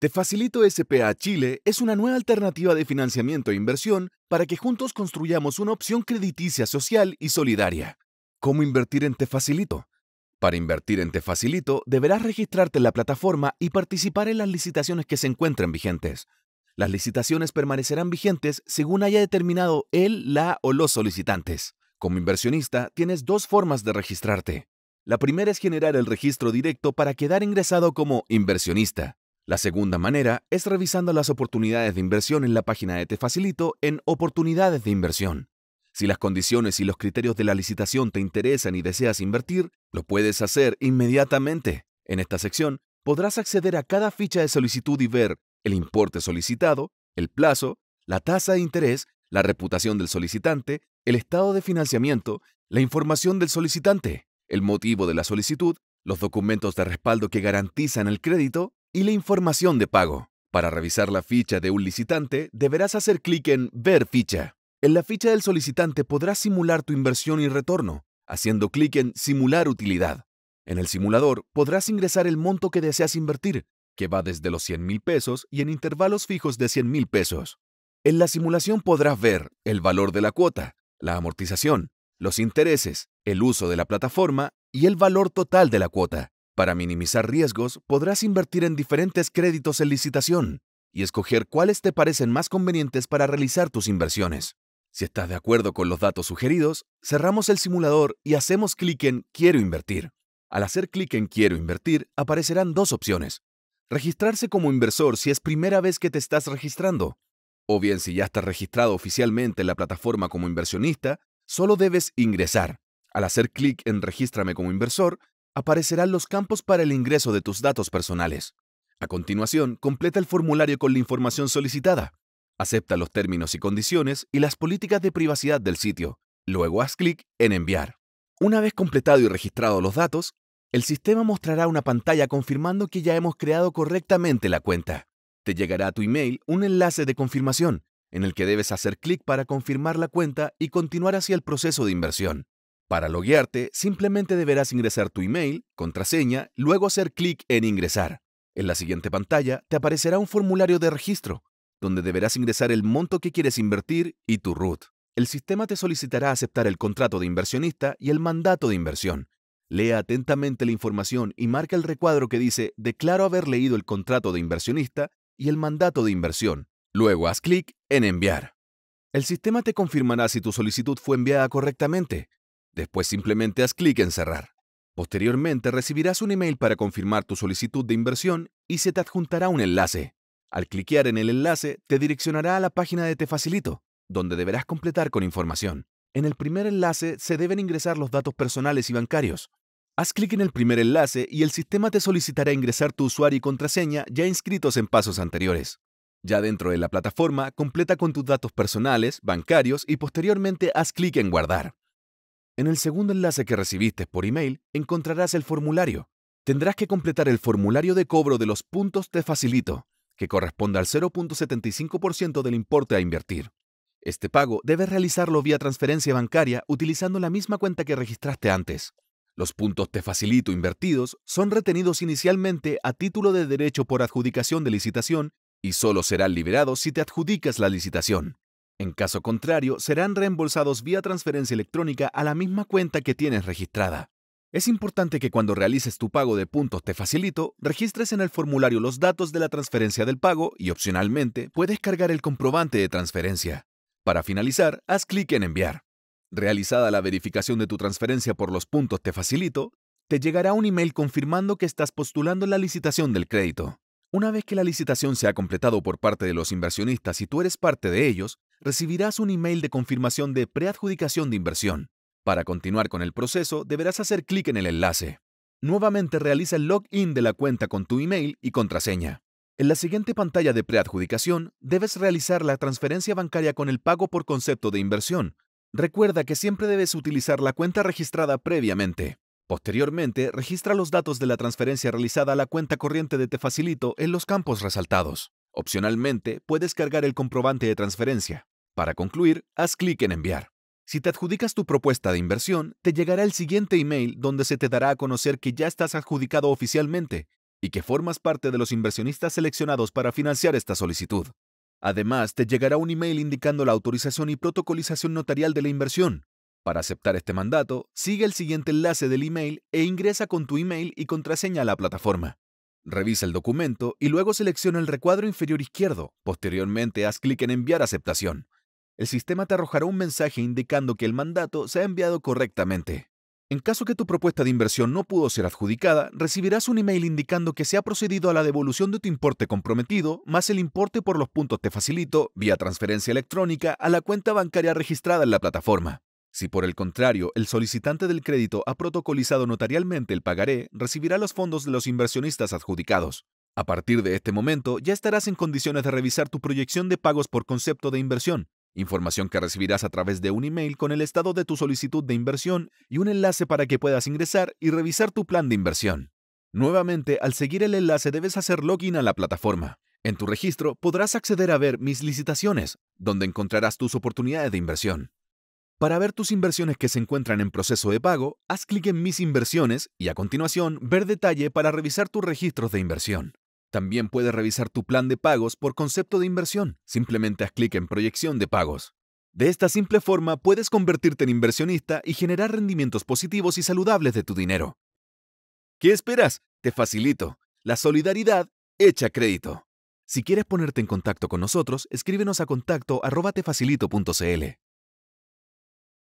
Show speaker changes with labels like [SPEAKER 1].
[SPEAKER 1] Te Facilito SPA Chile es una nueva alternativa de financiamiento e inversión para que juntos construyamos una opción crediticia social y solidaria. ¿Cómo invertir en Te Facilito? Para invertir en Te Facilito deberás registrarte en la plataforma y participar en las licitaciones que se encuentren vigentes. Las licitaciones permanecerán vigentes según haya determinado él, la o los solicitantes. Como inversionista, tienes dos formas de registrarte. La primera es generar el registro directo para quedar ingresado como inversionista. La segunda manera es revisando las oportunidades de inversión en la página de Te Facilito en Oportunidades de Inversión. Si las condiciones y los criterios de la licitación te interesan y deseas invertir, lo puedes hacer inmediatamente. En esta sección podrás acceder a cada ficha de solicitud y ver el importe solicitado, el plazo, la tasa de interés, la reputación del solicitante, el estado de financiamiento, la información del solicitante, el motivo de la solicitud, los documentos de respaldo que garantizan el crédito, y la información de pago. Para revisar la ficha de un licitante, deberás hacer clic en Ver ficha. En la ficha del solicitante podrás simular tu inversión y retorno, haciendo clic en Simular utilidad. En el simulador podrás ingresar el monto que deseas invertir, que va desde los 100 mil pesos y en intervalos fijos de 100 mil pesos. En la simulación podrás ver el valor de la cuota, la amortización, los intereses, el uso de la plataforma y el valor total de la cuota. Para minimizar riesgos, podrás invertir en diferentes créditos en licitación y escoger cuáles te parecen más convenientes para realizar tus inversiones. Si estás de acuerdo con los datos sugeridos, cerramos el simulador y hacemos clic en Quiero invertir. Al hacer clic en Quiero invertir, aparecerán dos opciones. Registrarse como inversor si es primera vez que te estás registrando. O bien si ya estás registrado oficialmente en la plataforma como inversionista, solo debes ingresar. Al hacer clic en Regístrame como inversor, aparecerán los campos para el ingreso de tus datos personales. A continuación, completa el formulario con la información solicitada. Acepta los términos y condiciones y las políticas de privacidad del sitio. Luego haz clic en Enviar. Una vez completado y registrado los datos, el sistema mostrará una pantalla confirmando que ya hemos creado correctamente la cuenta. Te llegará a tu email un enlace de confirmación, en el que debes hacer clic para confirmar la cuenta y continuar hacia el proceso de inversión. Para loguearte, simplemente deberás ingresar tu email, contraseña, luego hacer clic en Ingresar. En la siguiente pantalla te aparecerá un formulario de registro, donde deberás ingresar el monto que quieres invertir y tu root. El sistema te solicitará aceptar el contrato de inversionista y el mandato de inversión. Lea atentamente la información y marca el recuadro que dice Declaro haber leído el contrato de inversionista y el mandato de inversión. Luego haz clic en Enviar. El sistema te confirmará si tu solicitud fue enviada correctamente. Después simplemente haz clic en cerrar. Posteriormente recibirás un email para confirmar tu solicitud de inversión y se te adjuntará un enlace. Al cliquear en el enlace te direccionará a la página de TeFacilito, donde deberás completar con información. En el primer enlace se deben ingresar los datos personales y bancarios. Haz clic en el primer enlace y el sistema te solicitará ingresar tu usuario y contraseña ya inscritos en pasos anteriores. Ya dentro de la plataforma, completa con tus datos personales, bancarios y posteriormente haz clic en guardar. En el segundo enlace que recibiste por email encontrarás el formulario. Tendrás que completar el formulario de cobro de los puntos Te Facilito, que corresponde al 0.75% del importe a invertir. Este pago debes realizarlo vía transferencia bancaria utilizando la misma cuenta que registraste antes. Los puntos Te Facilito invertidos son retenidos inicialmente a título de derecho por adjudicación de licitación y solo serán liberados si te adjudicas la licitación. En caso contrario, serán reembolsados vía transferencia electrónica a la misma cuenta que tienes registrada. Es importante que cuando realices tu pago de puntos Te Facilito, registres en el formulario los datos de la transferencia del pago y opcionalmente puedes cargar el comprobante de transferencia. Para finalizar, haz clic en Enviar. Realizada la verificación de tu transferencia por los puntos Te Facilito, te llegará un email confirmando que estás postulando la licitación del crédito. Una vez que la licitación se ha completado por parte de los inversionistas y tú eres parte de ellos, recibirás un email de confirmación de preadjudicación de inversión. Para continuar con el proceso, deberás hacer clic en el enlace. Nuevamente realiza el login de la cuenta con tu email y contraseña. En la siguiente pantalla de preadjudicación, debes realizar la transferencia bancaria con el pago por concepto de inversión. Recuerda que siempre debes utilizar la cuenta registrada previamente. Posteriormente, registra los datos de la transferencia realizada a la cuenta corriente de TeFacilito en los campos resaltados. Opcionalmente, puedes cargar el comprobante de transferencia. Para concluir, haz clic en enviar. Si te adjudicas tu propuesta de inversión, te llegará el siguiente email donde se te dará a conocer que ya estás adjudicado oficialmente y que formas parte de los inversionistas seleccionados para financiar esta solicitud. Además, te llegará un email indicando la autorización y protocolización notarial de la inversión. Para aceptar este mandato, sigue el siguiente enlace del email e ingresa con tu email y contraseña a la plataforma. Revisa el documento y luego selecciona el recuadro inferior izquierdo. Posteriormente, haz clic en Enviar aceptación el sistema te arrojará un mensaje indicando que el mandato se ha enviado correctamente. En caso que tu propuesta de inversión no pudo ser adjudicada, recibirás un email indicando que se ha procedido a la devolución de tu importe comprometido, más el importe por los puntos te facilito, vía transferencia electrónica, a la cuenta bancaria registrada en la plataforma. Si por el contrario el solicitante del crédito ha protocolizado notarialmente el pagaré, recibirá los fondos de los inversionistas adjudicados. A partir de este momento ya estarás en condiciones de revisar tu proyección de pagos por concepto de inversión, Información que recibirás a través de un email con el estado de tu solicitud de inversión y un enlace para que puedas ingresar y revisar tu plan de inversión. Nuevamente, al seguir el enlace debes hacer login a la plataforma. En tu registro podrás acceder a ver mis licitaciones, donde encontrarás tus oportunidades de inversión. Para ver tus inversiones que se encuentran en proceso de pago, haz clic en Mis inversiones y a continuación ver detalle para revisar tus registros de inversión. También puedes revisar tu plan de pagos por concepto de inversión. Simplemente haz clic en Proyección de pagos. De esta simple forma puedes convertirte en inversionista y generar rendimientos positivos y saludables de tu dinero. ¿Qué esperas? Te facilito. La solidaridad echa crédito. Si quieres ponerte en contacto con nosotros, escríbenos a contacto